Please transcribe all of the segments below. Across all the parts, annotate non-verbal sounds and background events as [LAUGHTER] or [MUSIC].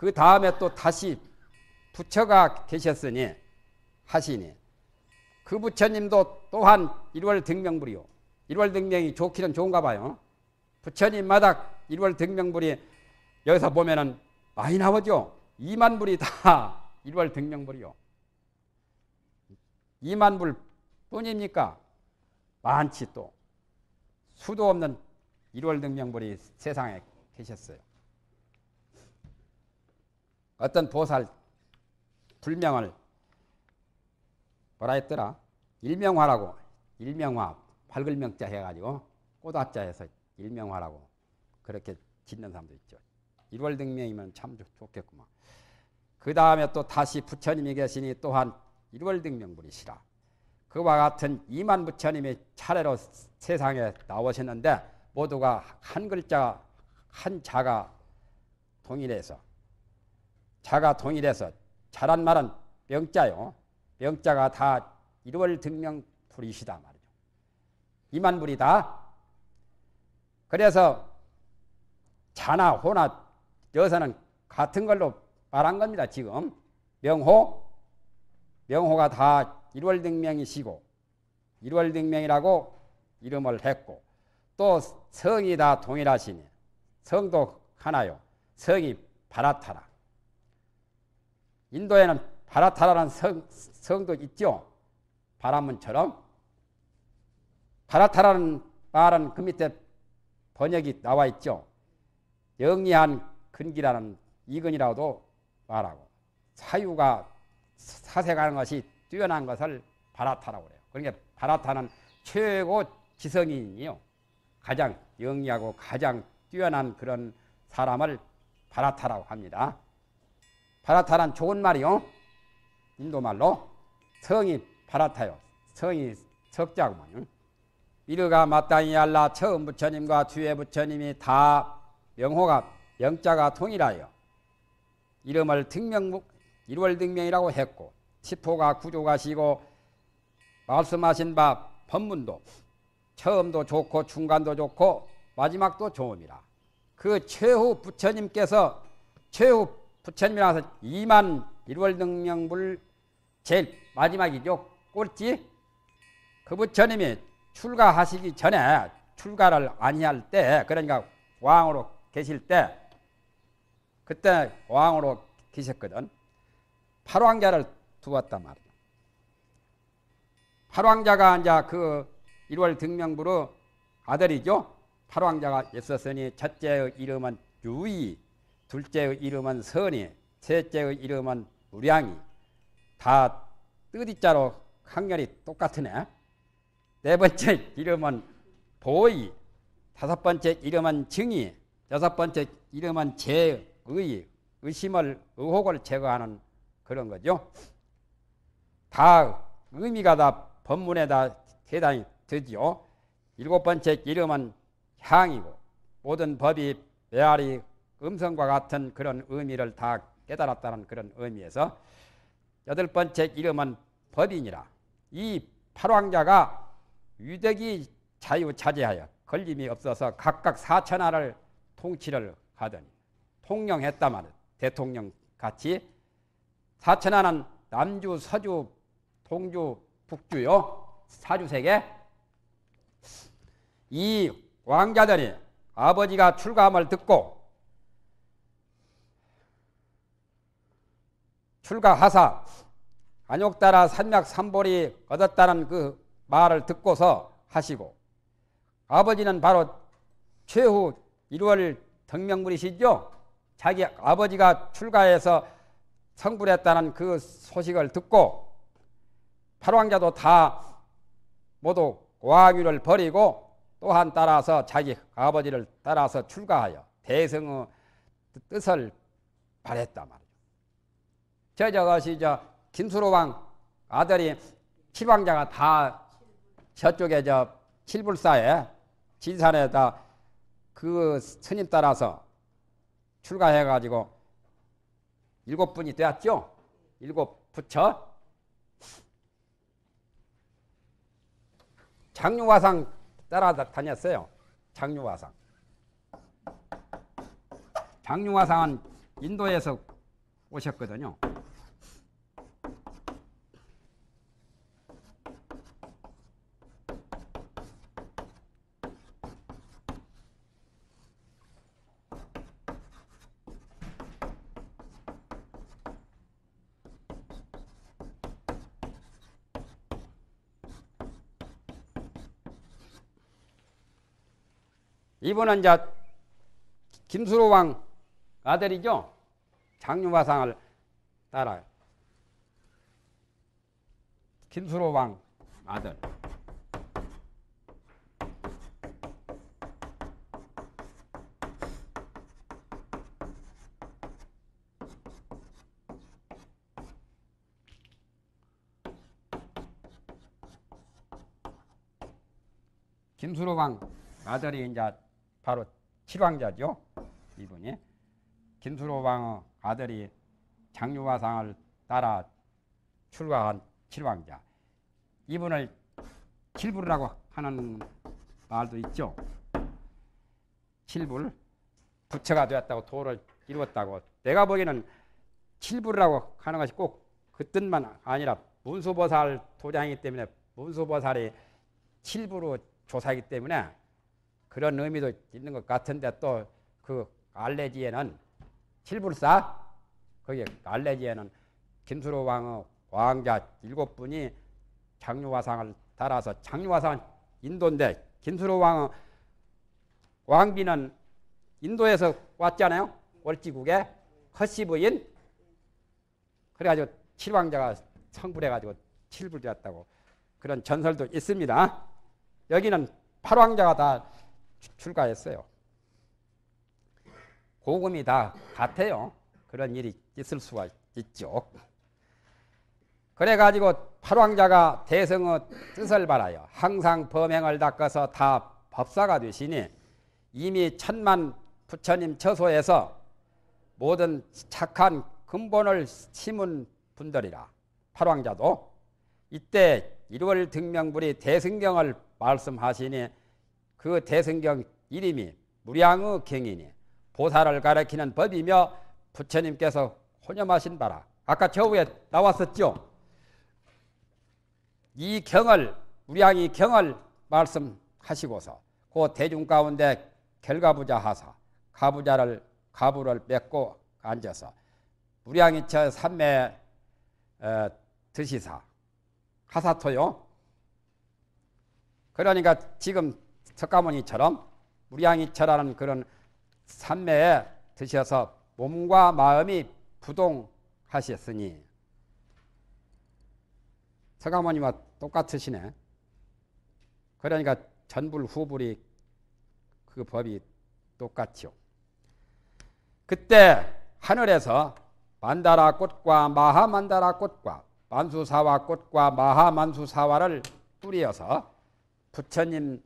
그 다음에 또 다시 부처가 계셨으니 하시니 그 부처님도 또한 1월 등명불이요. 1월 등명이 좋기는 좋은가 봐요. 부처님마다 1월 등명불이 여기서 보면은 많이 나오죠. 2만 불이 다 1월 [LAUGHS] 등명불이요. 2만 불 뿐입니까? 많지 또. 수도 없는 1월 등명불이 세상에 계셨어요. 어떤 보살 불명을 뭐라 했더라? 일명화라고 일명화 밝을명자 해가지고 꼬다자에서 일명화라고 그렇게 짓는 사람도 있죠. 1월 등명이면 참 좋겠구만. 그 다음에 또 다시 부처님이 계시니 또한 1월 등명분이시라. 그와 같은 이만 부처님이 차례로 세상에 나오셨는데 모두가 한 글자 한 자가 동일해서 자가 통일해서 자란 말은 병자요병자가다1월 등명 불이시다 말이죠. 이만불이다. 그래서 자나 호나 여사는 같은 걸로 말한 겁니다. 지금 명호 명호가 다1월 등명이시고 1월 등명이라고 이름을 했고 또 성이 다 동일하시니 성도 하나요. 성이 바라타라. 인도에는 바라타라는 성, 성도 있죠. 바라문처럼. 바라타라는 말은 그 밑에 번역이 나와 있죠. 영리한 근기라는 이근이라고도 말하고 사유가 사색하는 것이 뛰어난 것을 바라타라고 그래요. 그러니까 바라타는 최고 지성인이요. 가장 영리하고 가장 뛰어난 그런 사람을 바라타라고 합니다. 바라타란 좋은 말이요. 인도말로. 성이 바라타요. 성이 석자구만요. 이르가 마땅히 알라 처음 부처님과 뒤에 부처님이 다 명호가 영자가 통일하여 이름을 등명 일월 등명이라고 했고 티포가 구조가시고 말씀하신 바 법문도 처음도 좋고 중간도 좋고 마지막도 좋음이라 그 최후 부처님께서 최후 부처님이 와서 2만 1월 등명불 제일 마지막이죠. 꼴찌. 그 부처님이 출가하시기 전에 출가를 아니할 때 그러니까 왕으로 계실 때 그때 왕으로 계셨거든. 팔왕자를 두었단 말이야. 팔왕자가 이제 그 1월 등명부로 아들이죠. 팔왕자가 있었으니 첫째 이름은 유이, 둘째의 이름은 선이, 셋째의 이름은 무량이. 다 뜻이자로 학결이 똑같으네. 네 번째 이름은 보이, 다섯 번째 이름은 증이, 여섯 번째 이름은 제의, 의심을, 의혹을 제거하는 그런 거죠. 다 의미가 다 법문에 다 해당이 되지 일곱 번째 이름은 향이고 모든 법이 메아리 음성과 같은 그런 의미를 다 깨달았다는 그런 의미에서 여덟 번째 이름은 법인이라 이 팔왕자가 유대기 자유차지하여 걸림이 없어서 각각 사천하를 통치를 하더니 통영했다 말이야 대통령 같이 사천하는 남주, 서주, 동주, 북주요 사주세계 이 왕자들이 아버지가 출가함을 듣고 출가하사 안욕 따라 산맥 삼보리 얻었다는 그 말을 듣고서 하시고 아버지는 바로 최후 1월 덕명물이시죠 자기 아버지가 출가해서 성불했다는 그 소식을 듣고 팔왕자도 다 모두 고하를 버리고 또한 따라서 자기 아버지를 따라서 출가하여 대승의 뜻을 바랬단 말이에요. 저저가 시저 김수로 왕 아들이 피방자가 다 저쪽에 저 칠불사에 진산에다 그 스님 따라서 출가해 가지고 일곱 분이 되었죠. 일곱 부처. 장유화상 따라다녔어요. 장유화상. 장유화상은 인도에서 오셨거든요. 이분은 이제 김수로 왕 아들이죠. 장류화상을 따라 김수로 왕 아들. 김수로 왕 아들이 이제 바로 칠왕자죠. 이분이 김수로 왕의 아들이 장유화상을 따라 출가한 칠왕자. 이분을 칠불이라고 하는 말도 있죠. 칠불 부처가 되었다고 도를 이루었다고 내가 보기에는 칠불이라고 하는 것이 꼭 그 뜻만 아니라 문수보살 도량이기 때문에 문수보살이 칠부로 조사이기 때문에 그런 의미도 있는 것 같은데 또 그 알레지에는 칠불사 거기 알레지에는 김수로 왕의 왕자 일곱 분이 장류화상을 달아서 장류화상 인도인데 김수로 왕의 왕비는 인도에서 왔잖아요 월지국에 허시 부인 그래가지고 칠왕자가 성불해가지고 칠불되었다고 그런 전설도 있습니다. 여기는 팔왕자가 다 출가했어요. 고금이 다 같아요. 그런 일이 있을 수가 있죠. 그래가지고 팔왕자가 대성의 뜻을 바라요. 항상 범행을 닦아서 다 법사가 되시니 이미 천만 부처님 처소에서 모든 착한 근본을 심은 분들이라 팔왕자도 이때 1월 등명불이 대승경을 말씀하시니 그 대승경 이름이 무량의 경이니 보살을 가리키는 법이며 부처님께서 혼념하신 바라. 아까 저후에 나왔었죠. 이 경을 무량이 경을 말씀하시고서 그 대중 가운데 결가부자 하사 가부자를 가부를 뺏고 앉아서 무량이처 삼매 어, 드시사 하사토요. 그러니까 지금 석가모니처럼 무량이철하는 그런 산매에 드셔서 몸과 마음이 부동하셨으니 석가모니와 똑같으시네. 그러니까 전불 후불이 그 법이 똑같죠. 그때 하늘에서 만다라 꽃과 마하만다라 꽃과 만수사와 꽃과 마하만수사와를 뿌리어서 부처님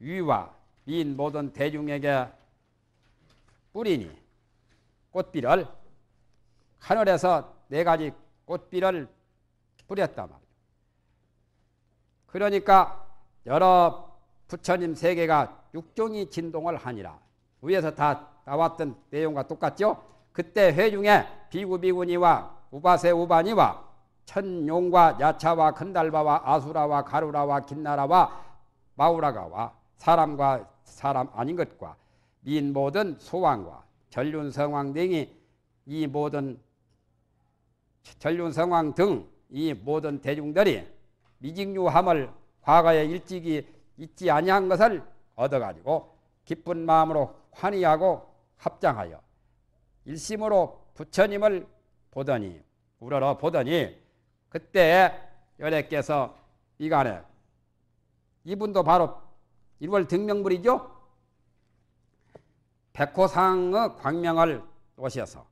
위와 미인 모든 대중에게 뿌리니 꽃비를 하늘에서 네 가지 꽃비를 뿌렸단 말이에 그러니까 여러 부처님 세계가 육종이 진동을 하니라. 위에서 다 나왔던 내용과 똑같죠? 그때 회중에 비구비구니와 우바세 우바니와 천용과 야차와 큰달바와 아수라와 가루라와 긴나라와 마우라가와 사람과 사람 아닌 것과 민 모든 소왕과 전륜성왕 등이 이 모든 전륜성왕 등 이 모든 대중들이 미직유함을 과거에 일찍이 잊지 아니한 것을 얻어가지고 기쁜 마음으로 환희하고 합장하여 일심으로 부처님을 보더니 우러러 보더니 그때 에여래께서 이간에 이분도 바로 1월 등명불이죠. 백호상의 광명을 오셔서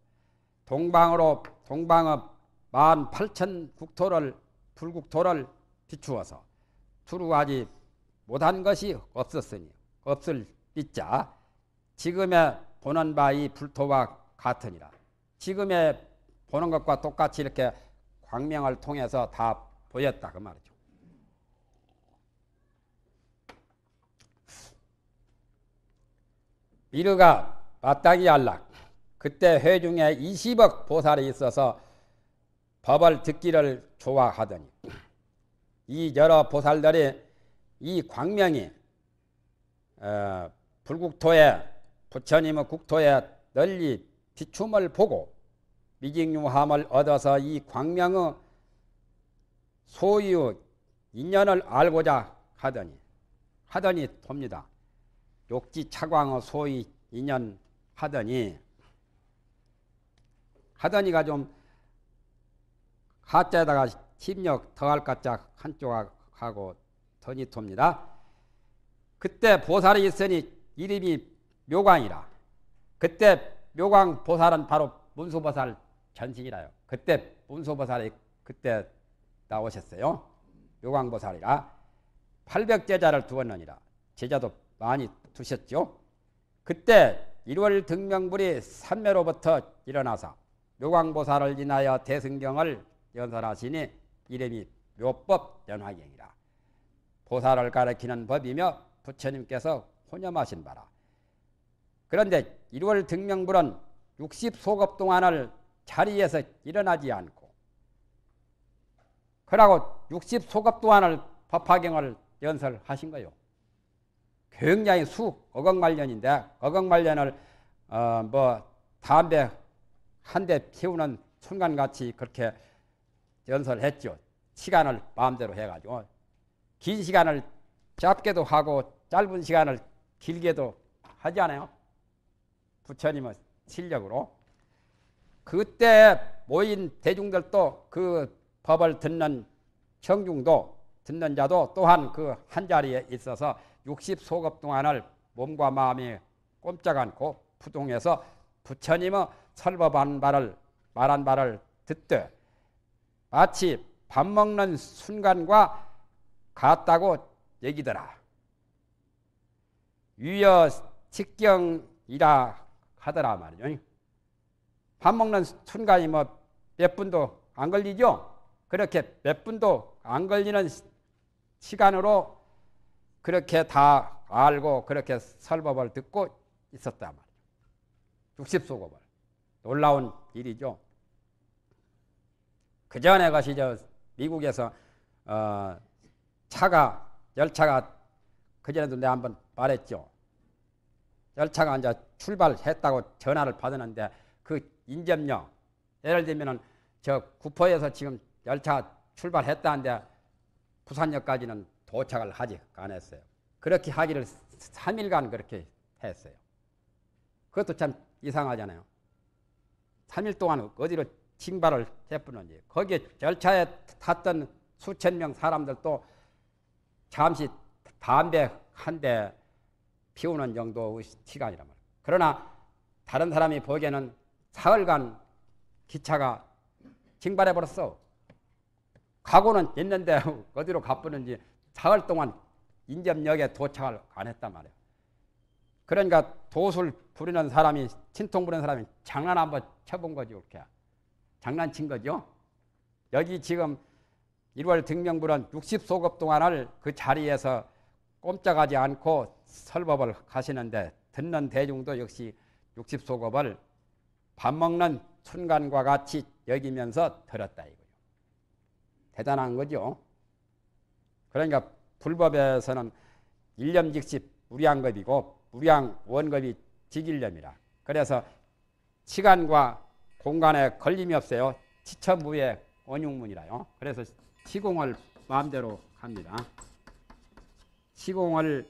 동방으로 동방의 만 팔천 국토를 불국토를 비추어서 투루하지 못한 것이 없었으니 없을 있자 지금의 보는 바이 불토와 같으니라 지금의 보는 것과 똑같이 이렇게 광명을 통해서 다 보였다 그 말이죠. 미르가 마땅히 안락 그때 회중에 20억 보살이 있어서 법을 듣기를 좋아하더니 이 여러 보살들이 이 광명이 어, 불국토에 부처님의 국토에 널리 비춤을 보고 미직유함을 얻어서 이 광명의 소유 인연을 알고자 하더니 하더니 돕니다. 욕지 차광어 소위 인연 하더니 하더니가 좀 가짜에다가 힘력 더할 가짜 한쪽하고 더니톱니다. 그때 보살이 있으니 이름이 묘광이라. 그때 묘광 보살은 바로 문수보살 전신이라요. 그때 문수보살이 그때 나오셨어요. 묘광보살이라. 800제자를 두었느니라. 제자도 많이 두셨죠. 그때 1월 등명불이 삼매로부터 일어나서 묘광보살을 인하여 대승경을 연설하시니 이름이 묘법 연화경이라. 보살을 가르키는 법이며 부처님께서 혼념하신 바라. 그런데 1월 등명불은 60소급 동안을 자리에서 일어나지 않고 그러고 60소급 동안을 법화경을 연설하신 거요. 굉장히 수억억 말년인데 억억 말년을 어, 뭐 담배 한 대 피우는 순간같이 그렇게 연설했죠. 시간을 마음대로 해가지고 긴 시간을 짧게도 하고 짧은 시간을 길게도 하지 않아요. 부처님은 실력으로 그때 모인 대중들도 그 법을 듣는 청중도 듣는 자도 또한 그 한 자리에 있어서 60 소급 동안을 몸과 마음이 꼼짝 않고 부동해서 부처님의 설법한 바을 말한 바를 듣되 마치 밥 먹는 순간과 같다고 얘기더라. 위여 직경이라 하더라 말이죠. 밥 먹는 순간이 뭐 몇 분도 안 걸리죠? 그렇게 몇 분도 안 걸리는 시간으로 그렇게 다 알고 그렇게 설법을 듣고 있었단 말이에 60수급을. 놀라운 일이죠. 그 전에 것이 저 미국에서 어 차가 열차가 그 전에도 내가 한번 말했죠. 열차가 이제 출발했다고 전화를 받았는데 그 인접역 예를 들면은 저 구포에서 지금 열차 출발했다는데 부산역까지는 도착을 하지 않았어요. 그렇게 하기를 3일간 그렇게 했어요. 그것도 참 이상하잖아요. 3일 동안 어디로 징발을 해뿌는지 거기에 절차에 탔던 수천 명 사람들도 잠시 담배 한 대 피우는 정도의 시간이란 말이에요. 그러나 다른 사람이 보기에는 사흘간 기차가 징발해버렸어. 가고는 있는데 [LAUGHS] 어디로 가쁘는지 사흘 동안 인접역에 도착을 안 했단 말이에요. 그러니까 도술 부리는 사람이 친통 부리는 사람이 장난 한번 쳐본 거죠 이렇게 장난친 거죠. 여기 지금 1월 등명부는 60소급 동안을 그 자리에서 꼼짝하지 않고 설법을 하시는데 듣는 대중도 역시 60소급을 밥 먹는 순간과 같이 여기면서 들었다 이거죠 대단한 거죠. 그러니까 불법에서는 일념직집 무량급이고 무량 원급이 직일념이라. 그래서 시간과 공간에 걸림이 없어요. 지천부의 원흉문이라요. 그래서 시공을 마음대로 갑니다. 시공을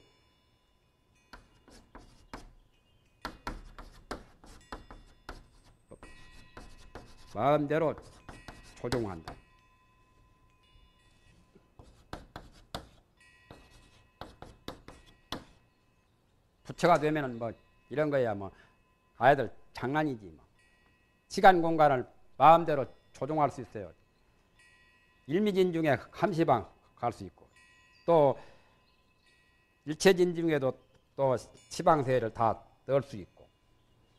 마음대로 조종한다. 부처가 되면뭐 이런 거야 뭐 아이들 장난이지 뭐. 시간 공간을 마음대로 조종할 수 있어요. 일미진 중에 감시방 갈 수 있고 또 일체진 중에도 또 시방세를 다 넣을 수 있고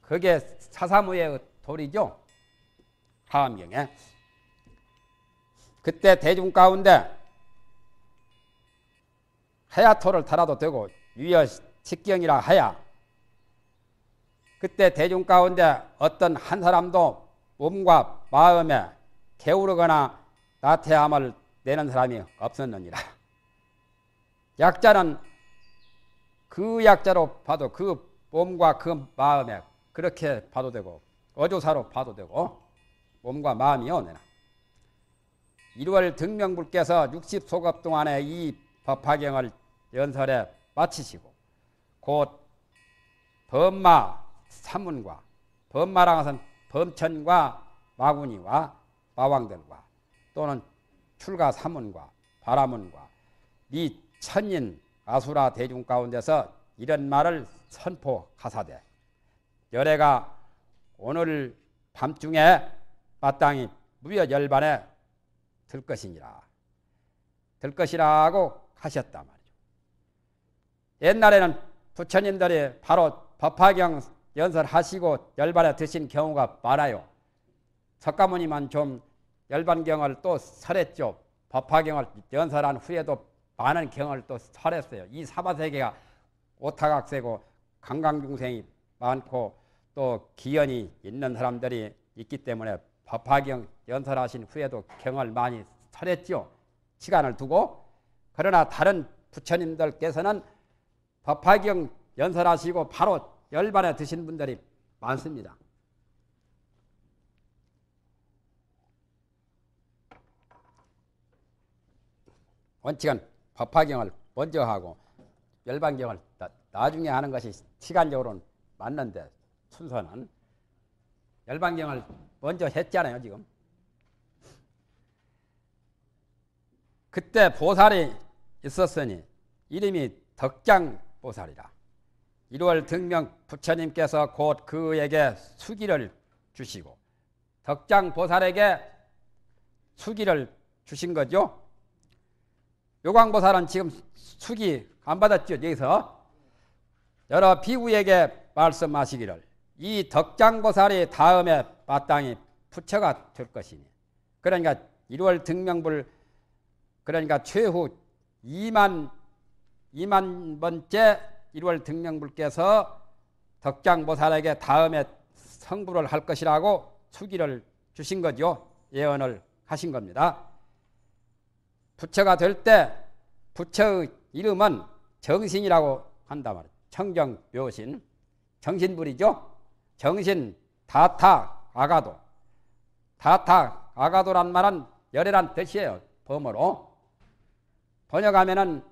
그게 사사무의 도리죠. 하암경에 그때 대중 가운데 해야토를 달아도 되고 위여 직경이라 하야 그때 대중 가운데 어떤 한 사람도 몸과 마음에 게으르거나 나태함을 내는 사람이 없었느니라. 약자는 그 약자로 봐도 그 몸과 그 마음에 그렇게 봐도 되고 어조사로 봐도 되고 몸과 마음이 오네나. 1월 등명불께서 60소갑 동안에 이 법화경을 연설에 마치시고 곧 범마 사문과 범마랑 하선 범천과 마군이와 마왕들과 또는 출가 사문과 바라문과 이 천인 아수라 대중 가운데서 이런 말을 선포하사대 열애가 오늘 밤중에 마땅히 무려 열반에 들 것이니라 들 것이라고 하셨단 말이죠. 옛날에는 부처님들이 바로 법화경 연설하시고 열반에 드신 경우가 많아요. 석가모니만 좀 열반경을 또 설했죠. 법화경을 연설한 후에도 많은 경을 또 설했어요. 이 사바세계가 오타각세고 강강중생이 많고 또 기연이 있는 사람들이 있기 때문에 법화경 연설하신 후에도 경을 많이 설했죠. 시간을 두고 그러나 다른 부처님들께서는 법화경 연설하시고 바로 열반에 드신 분들이 많습니다. 원칙은 법화경을 먼저 하고 열반경을 나, 중에 하는 것이 시간적으로는 맞는데 순서는 열반경을 먼저 했잖아요 지금 그때 보살이 있었으니 이름이 덕장 보살이라. 이월 등명 부처님께서 곧 그에게 수기를 주시고 덕장 보살에게 수기를 주신 거죠. 요광 보살은 지금 수기 안 받았죠. 여기서 여러 비구에게 말씀하시기를 이 덕장 보살이 다음에 마땅히 부처가 될 것이니 그러니까 1월 등명불 그러니까 최후 2만 2만 번째 1월 등명불께서 덕장보살에게 다음에 성불을 할 것이라고 수기를 주신 거죠. 예언을 하신 겁니다. 부처가 될 때 부처의 이름은 정신이라고 한다 말이에요. 청정 묘신. 정신불이죠. 정신 다타 아가도. 다타 아가도란 말은 열애란 뜻이에요. 범어로. 번역하면은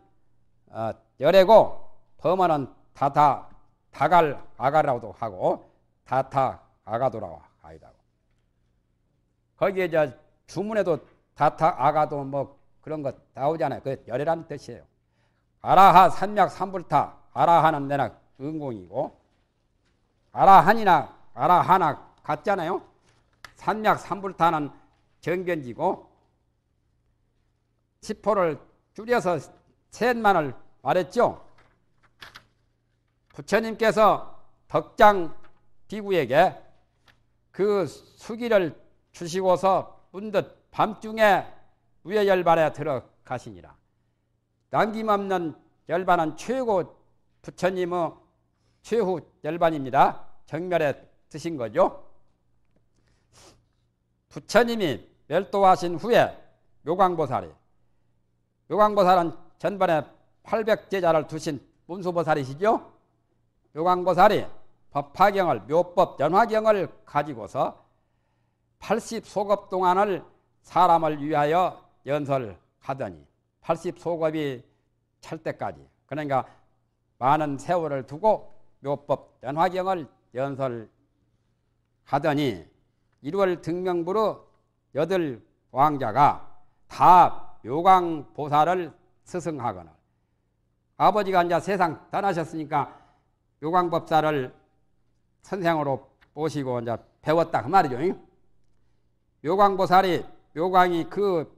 어, 열애고 더마는 다타 다갈 아가라고도 하고 다타 아가도라고 아이다고. 거기에 저 주문에도 다타 아가도 뭐 그런 거 나오잖아요. 그 열애라는 뜻이에요. 아라하 산맥 삼불타 아라하는 내나 은공이고 아라한이나 아라하나 같잖아요. 산맥 삼불타는 정견지고 지포를 줄여서 셋만을 말했죠. 부처님께서 덕장 비구에게 그 수기를 주시고서 문득 밤중에 우여열반에 들어가시니라. 남김없는 열반은 최고 부처님의 최후 열반입니다. 경멸에 드신 거죠. 부처님이 멸도하신 후에 묘광보살이 묘광보살은 전반에 800제자를 두신 문수보살이시죠? 요광보살이 법화경을, 묘법, 연화경을 가지고서 80소급 동안을 사람을 위하여 연설하더니 을 80소급이 찰 때까지 그러니까 많은 세월을 두고 묘법 연화경을 연설하더니 을 1월 등명부로 여덟 왕자가 다 묘광보살을 스승하거늘 아버지가 이제 세상 떠나셨으니까 요광법사를 선생으로 모시고 이제 배웠다 그 말이죠. 요광보살이 요광이 그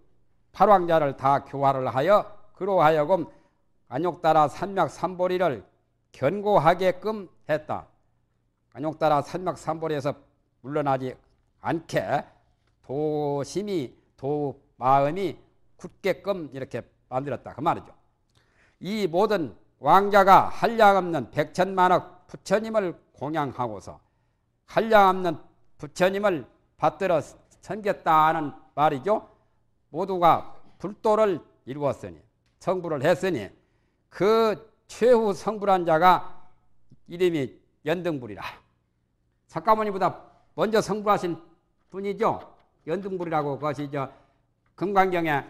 팔왕자를 다 교화를 하여 그로하여금 안욕따라 산맥 삼보리를 견고하게끔 했다. 안욕따라 산맥 삼보리에서 물러나지 않게 도심이 도 마음이 굳게끔 이렇게 만들었다 그 말이죠. 이 모든 왕자가 한량없는 백천만억 부처님을 공양하고서 한량없는 부처님을 받들어 섬겼다는 말이죠. 모두가 불도를 이루었으니 성불을 했으니 그 최후 성불한 자가 이름이 연등불이라. 석가모니보다 먼저 성불하신 분이죠. 연등불이라고 그것이 저 금강경에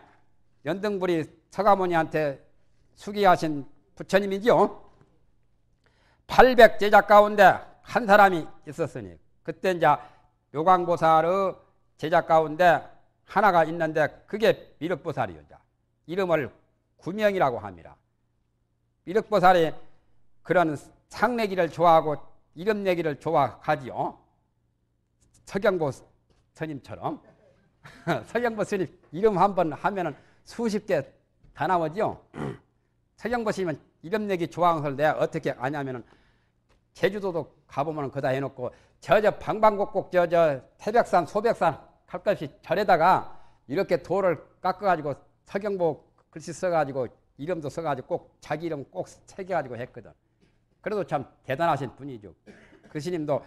연등불이 서가모니한테 수기하신 부처님이지요. 800 제자 가운데 한 사람이 있었으니 그때 이제 요광보살의 제자 가운데 하나가 있는데 그게 미륵보살이요. 이름을 구명이라고 합니다. 미륵보살이 그런 상내기를 좋아하고 이름 내기를 좋아하지요. 서경보 스님처럼. [LAUGHS] 서경보 스님 이름 한 번 하면은 수십 개다 나오죠. 서경 [CLEARS THROAT] 보시면 이름내기 조항을 내가 어떻게 아냐면은 제주도도 가보면 그다 해놓고 저저 방방곡곡 저저 태백산 소백산 칼값이 절에다가 이렇게 돌을 깎아가지고 서경보 글씨 써가지고 이름도 써가지고 꼭 자기 이름 꼭 새겨가지고 했거든. 그래도 참 대단하신 분이죠. 그 스님도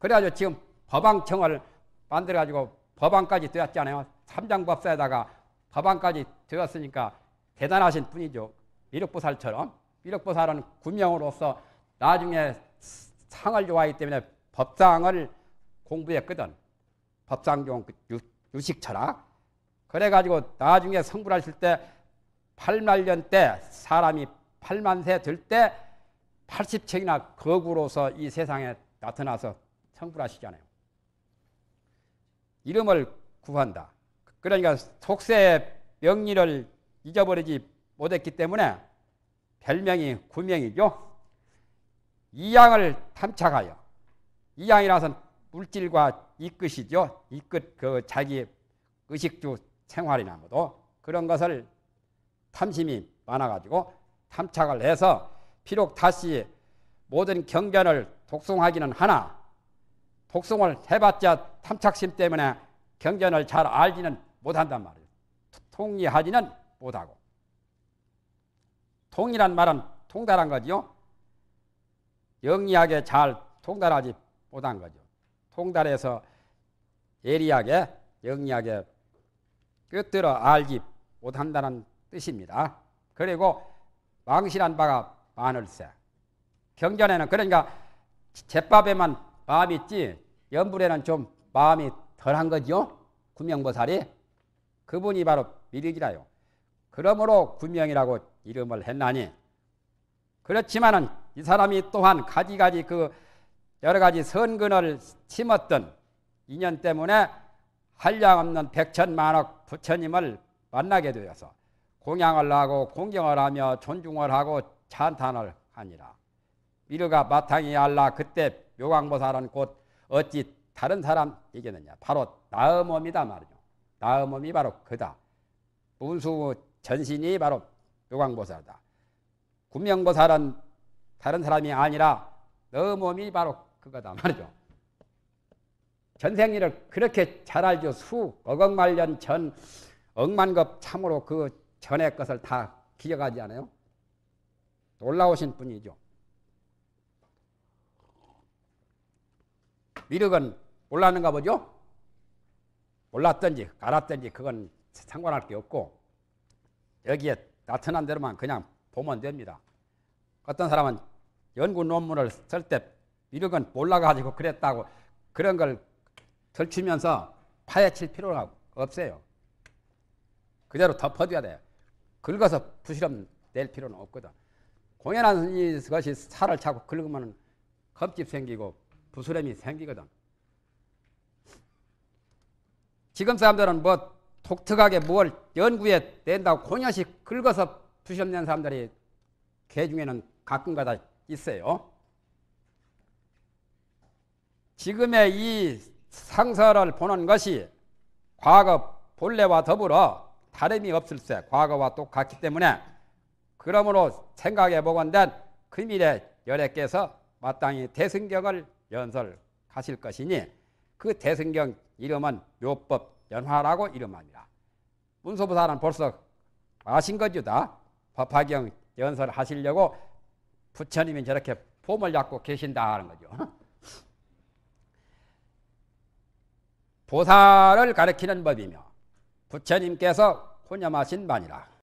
그래가지고 지금 법왕청을 만들어가지고 법왕까지 되었잖아요. 삼장법사에다가 법왕까지 되었으니까 대단하신 분이죠. 미륵보살처럼 미륵보살은 군명으로서 나중에 상을 좋아하기 때문에 법상을 공부했거든. 법상경 그 유식철학. 그래가지고 나중에 성불하실 때 8만년 때 사람이 8만 세될 때 80척이나 거구로서 이 세상에 나타나서 성불하시잖아요. 이름을 구한다. 그러니까 속세의 명리를 잊어버리지 못했기 때문에 별명이 구명이죠. 이양을 탐착하여 이양이라서는 물질과 이끝이죠. 이끝 그 자기 의식주 생활이나 뭐도 그런 것을 탐심이 많아가지고 탐착을 해서 비록 다시 모든 경전을 독송하기는 하나 독송을 해봤자 탐착심 때문에 경전을 잘 알지는 못한단 말이에요. 통리하지는 못하고 통이란 말은 통달한 거지요. 영리하게 잘 통달하지 못한 거죠. 통달해서 예리하게 영리하게 끝들어 알지 못한다는 뜻입니다. 그리고 망실한 바가 많을세. 경전에는 그러니까 제밥에만 마음이 있지 연불에는 좀 마음이 덜한 거지 구명보살이 그분이 바로 밀기라요. 그러므로 구명이라고 이름을 했나니 그렇지만은 이 사람이 또한 가지가지 그 여러 가지 선근을 심었던 인연 때문에 한량없는 백천만억 부처님을 만나게 되어서 공양을 하고 공경을 하며 존중을 하고 찬탄을 하니라. 미르가 마땅히 알라 그때 묘광보살은 곧 어찌 다른 사람이겠느냐. 바로 나음엄이다 말이죠. 나음엄이 바로 그다. 문수 전신이 바로 요광보살다. 군명보살은 다른 사람이 아니라 너 몸이 바로 그거다 말이죠. 전생일을 그렇게 잘 알죠. 수 억억 말년 전 억만급 참으로 그 전의 것을 다 기억하지 않아요? 올라오신 분이죠. 미륵은 몰랐는가 보죠? 몰랐든지 알았든지 그건 상관할 게 없고 여기에 나타난 대로만 그냥 보면 됩니다. 어떤 사람은 연구 논문을 절대 미륵은 몰라가지고 그랬다고 그런 걸 들추면서 파헤칠 필요가 없어요. 그대로 덮어둬야 돼요. 긁어서 부실험 낼 필요는 없거든. 공연한 이 것이 살을 차고 긁으면 겁집 생기고 부스럼이 생기거든. 지금 사람들은 뭐 독특하게 무얼 연구해 낸다고 공연식 긁어서 부시험 사람들이 개 중에는 가끔가다 있어요. 지금의 이 상서를 보는 것이 과거 본래와 더불어 다름이 없을세 과거와 똑같기 때문에 그러므로 생각해 보건대 금일에 열애께서 마땅히 대승경을 연설하실 것이니 그 대승경 이름은 요법 연화라고 이름합니다. 문소부사는 벌써 아신 거죠 다. 법화경 연설 하시려고 부처님이 저렇게 폼을 잡고 계신다 하는 거죠. [LAUGHS] 보사를 가리키는 법이며 부처님께서 혼념하신 바니라.